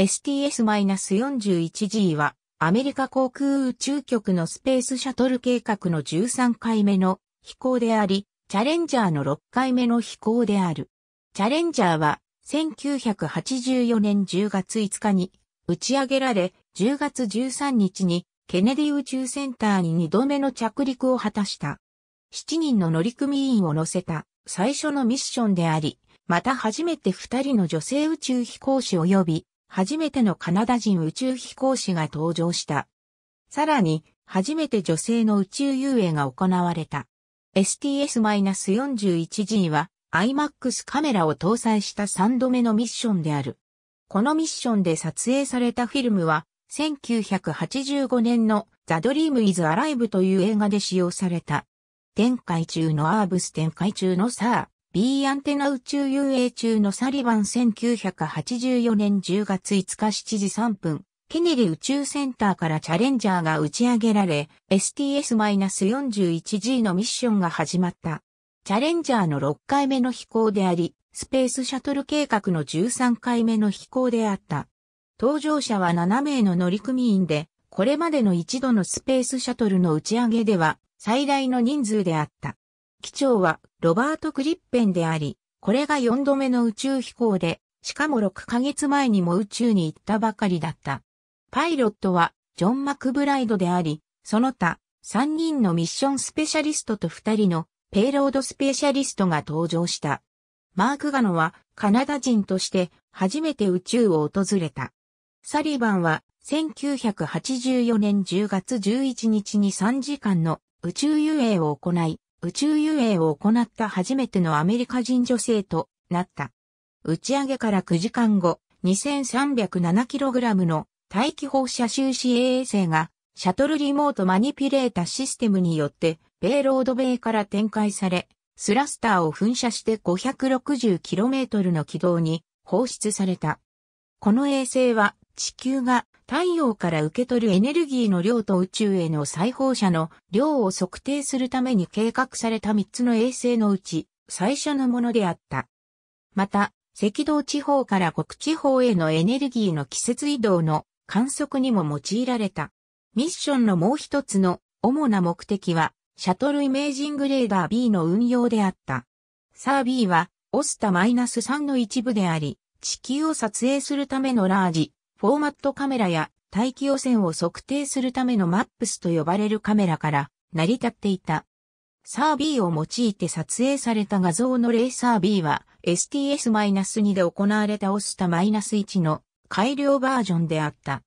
STS-41G はアメリカ航空宇宙局のスペースシャトル計画の13回目の飛行であり、チャレンジャーの6回目の飛行である。チャレンジャーは1984年10月5日に打ち上げられ、10月13日にケネディ宇宙センターに2度目の着陸を果たした。7人の乗組員を乗せた最初のミッションであり、また初めて2人の女性宇宙飛行士及び初めてのカナダ人宇宙飛行士が登場した。さらに、初めて女性の宇宙遊泳が行われた。STS-41G は IMAX カメラを搭載した3度目のミッションである。このミッションで撮影されたフィルムは、1985年のザ・ドリーム・イズ・アライブという映画で使用された。展開中のアーブス展開中のサー。B アンテナ宇宙遊泳中のサリバン1984年10月5日7時3分、ケネディ宇宙センターからチャレンジャーが打ち上げられ、STS-41G のミッションが始まった。チャレンジャーの6回目の飛行であり、スペースシャトル計画の13回目の飛行であった。搭乗者は7名の乗組員で、これまでの一度のスペースシャトルの打ち上げでは最大の人数であった。機長はロバート・クリッペンであり、これが4度目の宇宙飛行で、しかも6ヶ月前にも宇宙に行ったばかりだった。パイロットはジョン・マクブライドであり、その他3人のミッションスペシャリストと2人のペイロードスペシャリストが登場した。マーク・ガノはカナダ人として初めて宇宙を訪れた。サリバンは1984年10月11日に3時間の宇宙遊泳を行い、宇宙遊泳を行った初めてのアメリカ人女性となった。打ち上げから9時間後、2307kg の大気放射収支衛星がシャトルリモートマニピュレータシステムによってベイロード米から展開され、スラスターを噴射して 560km の軌道に放出された。この衛星は地球が太陽から受け取るエネルギーの量と宇宙への再放射の量を測定するために計画された3つの衛星のうち最初のものであった。また、赤道地方から国地方へのエネルギーの季節移動の観測にも用いられた。ミッションのもう一つの主な目的は、シャトルイメージングレーダー B の運用であった。サー B は、オスタ -3 の一部であり、地球を撮影するためのラージ、フォーマットカメラや大気汚染を測定するためのマップスと呼ばれるカメラから成り立っていた。サー B を用いて撮影された画像のレーサー B は STS-2 で行われたオスタ -1 の改良バージョンであった。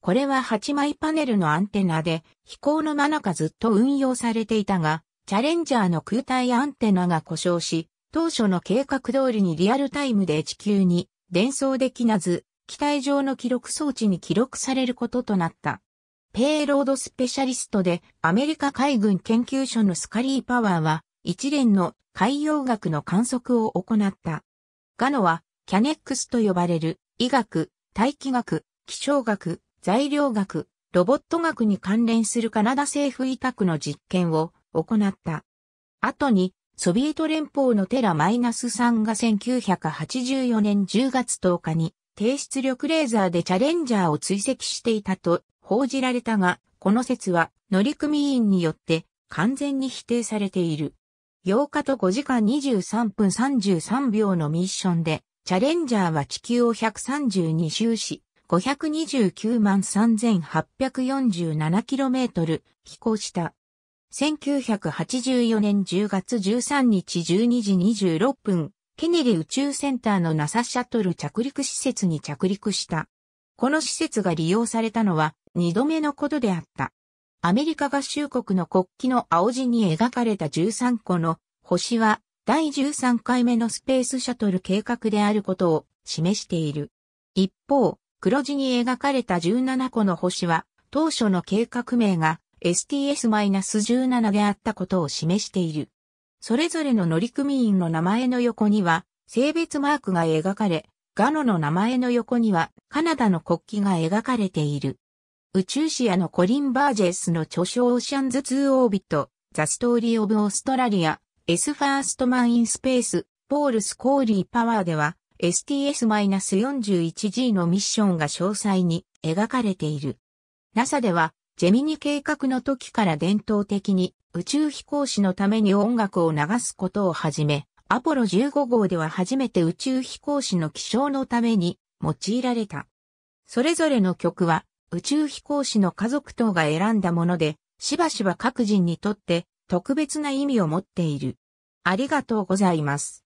これは8枚パネルのアンテナで飛行の真中ずっと運用されていたが、チャレンジャーの空対アンテナが故障し、当初の計画通りにリアルタイムで地球に伝送できなず、機体上の記録装置に記録されることとなった。ペイロードスペシャリストでアメリカ海軍研究所のスカリーパワーは一連の海洋学の観測を行った。ガノはキャネックスと呼ばれる医学、大気学、気象学、材料学、ロボット学に関連するカナダ政府委託の実験を行った。後にソビエト連邦のテラマイナス3が1984年10月10日に低出力レーザーでチャレンジャーを追跡していたと報じられたが、この説は乗組員によって完全に否定されている。8日と5時間23分33秒のミッションで、チャレンジャーは地球を132周し、529万 3847km 飛行した。1984年10月13日12時26分、ケネディ宇宙センターの NASA シャトル着陸施設に着陸した。この施設が利用されたのは2度目のことであった。アメリカ合衆国の国旗の青地に描かれた13個の星は第13回目のスペースシャトル計画であることを示している。一方、黒地に描かれた17個の星は当初の計画名が STS-17 であったことを示している。それぞれの乗組員の名前の横には、性別マークが描かれ、ガノの名前の横には、カナダの国旗が描かれている。宇宙シアのコリン・バージェスの著書オーシャンズ2オービット、ザ・ストーリー・オブ・オーストラリア、S ファースト・マン・イン・スペース、ポール・スコーリー・パワーでは、STS-41G のミッションが詳細に描かれている。NASA では、ジェミニ計画の時から伝統的に宇宙飛行士のために音楽を流すことをはじめ、アポロ15号では初めて宇宙飛行士の起床のために用いられた。それぞれの曲は宇宙飛行士の家族等が選んだもので、しばしば各人にとって特別な意味を持っている。ありがとうございます。